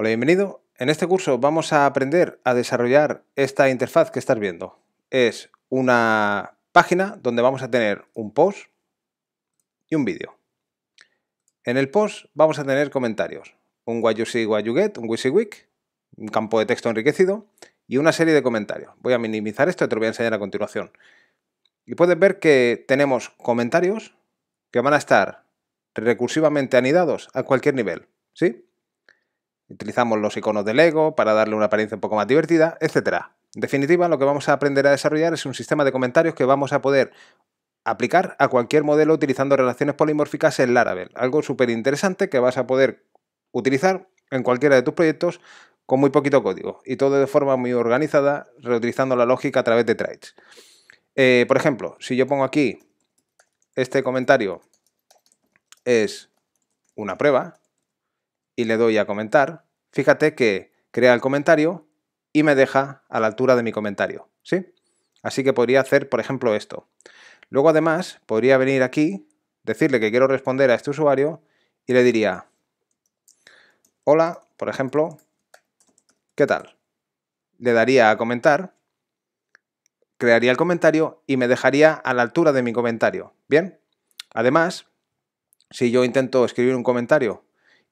Hola, bienvenido. En este curso vamos a aprender a desarrollar esta interfaz que estás viendo. Es una página donde vamos a tener un post y un vídeo. En el post vamos a tener comentarios, un what you see, you get, un WYSIWYG, un campo de texto enriquecido y una serie de comentarios. Voy a minimizar esto y te lo voy a enseñar a continuación. Y puedes ver que tenemos comentarios que van a estar recursivamente anidados a cualquier nivel, ¿sí? Utilizamos los iconos de Lego para darle una apariencia un poco más divertida, etc. En definitiva, lo que vamos a aprender a desarrollar es un sistema de comentarios que vamos a poder aplicar a cualquier modelo utilizando relaciones polimórficas en Laravel. Algo súper interesante que vas a poder utilizar en cualquiera de tus proyectos con muy poquito código y todo de forma muy organizada, reutilizando la lógica a través de traits. Eh, por ejemplo, si yo pongo aquí este comentario es una prueba, y le doy a comentar, fíjate que crea el comentario y me deja a la altura de mi comentario, ¿sí? Así que podría hacer, por ejemplo, esto. Luego, además, podría venir aquí, decirle que quiero responder a este usuario y le diría, hola, por ejemplo, ¿qué tal? Le daría a comentar, crearía el comentario y me dejaría a la altura de mi comentario, ¿bien? Además, si yo intento escribir un comentario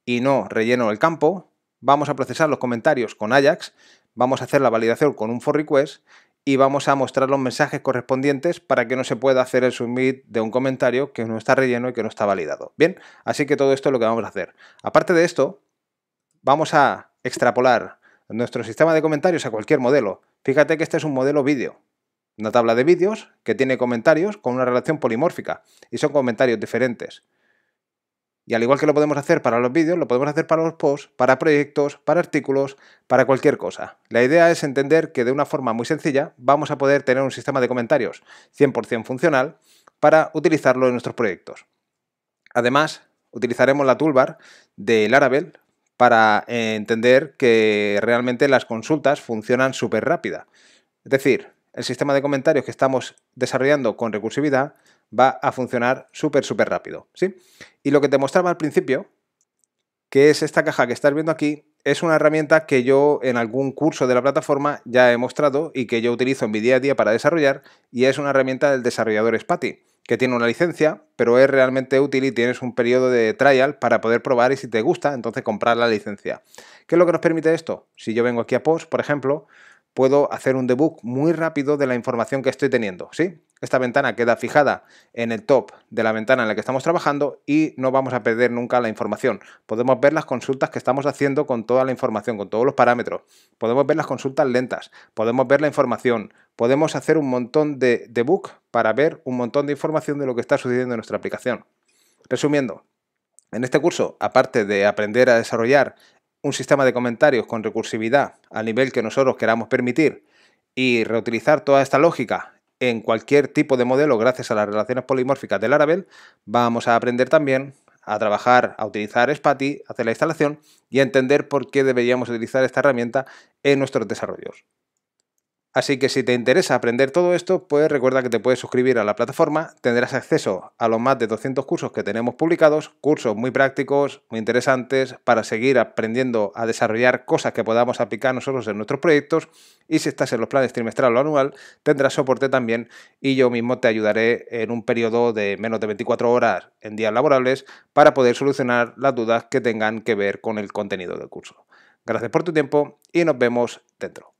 y no relleno el campo, vamos a procesar los comentarios con Ajax, vamos a hacer la validación con un for request y vamos a mostrar los mensajes correspondientes para que no se pueda hacer el submit de un comentario que no está relleno y que no está validado. Bien, así que todo esto es lo que vamos a hacer. Aparte de esto, vamos a extrapolar nuestro sistema de comentarios a cualquier modelo. Fíjate que este es un modelo vídeo, una tabla de vídeos que tiene comentarios con una relación polimórfica y son comentarios diferentes. Y al igual que lo podemos hacer para los vídeos, lo podemos hacer para los posts, para proyectos, para artículos, para cualquier cosa. La idea es entender que de una forma muy sencilla vamos a poder tener un sistema de comentarios 100% funcional para utilizarlo en nuestros proyectos. Además, utilizaremos la toolbar de Laravel para eh, entender que realmente las consultas funcionan súper rápida. Es decir, el sistema de comentarios que estamos desarrollando con recursividad va a funcionar súper, súper rápido. ¿sí? Y lo que te mostraba al principio, que es esta caja que estás viendo aquí, es una herramienta que yo en algún curso de la plataforma ya he mostrado y que yo utilizo en mi día a día para desarrollar y es una herramienta del desarrollador Spati, que tiene una licencia, pero es realmente útil y tienes un periodo de trial para poder probar y si te gusta, entonces comprar la licencia. ¿Qué es lo que nos permite esto? Si yo vengo aquí a Post, por ejemplo, puedo hacer un debug muy rápido de la información que estoy teniendo, ¿sí? Esta ventana queda fijada en el top de la ventana en la que estamos trabajando y no vamos a perder nunca la información. Podemos ver las consultas que estamos haciendo con toda la información, con todos los parámetros. Podemos ver las consultas lentas, podemos ver la información, podemos hacer un montón de debug para ver un montón de información de lo que está sucediendo en nuestra aplicación. Resumiendo, en este curso, aparte de aprender a desarrollar un sistema de comentarios con recursividad al nivel que nosotros queramos permitir y reutilizar toda esta lógica en cualquier tipo de modelo gracias a las relaciones polimórficas de Laravel, vamos a aprender también a trabajar, a utilizar Spati, hacer la instalación y a entender por qué deberíamos utilizar esta herramienta en nuestros desarrollos. Así que si te interesa aprender todo esto, pues recuerda que te puedes suscribir a la plataforma, tendrás acceso a los más de 200 cursos que tenemos publicados, cursos muy prácticos, muy interesantes, para seguir aprendiendo a desarrollar cosas que podamos aplicar nosotros en nuestros proyectos. Y si estás en los planes trimestral o anual, tendrás soporte también y yo mismo te ayudaré en un periodo de menos de 24 horas en días laborables para poder solucionar las dudas que tengan que ver con el contenido del curso. Gracias por tu tiempo y nos vemos dentro.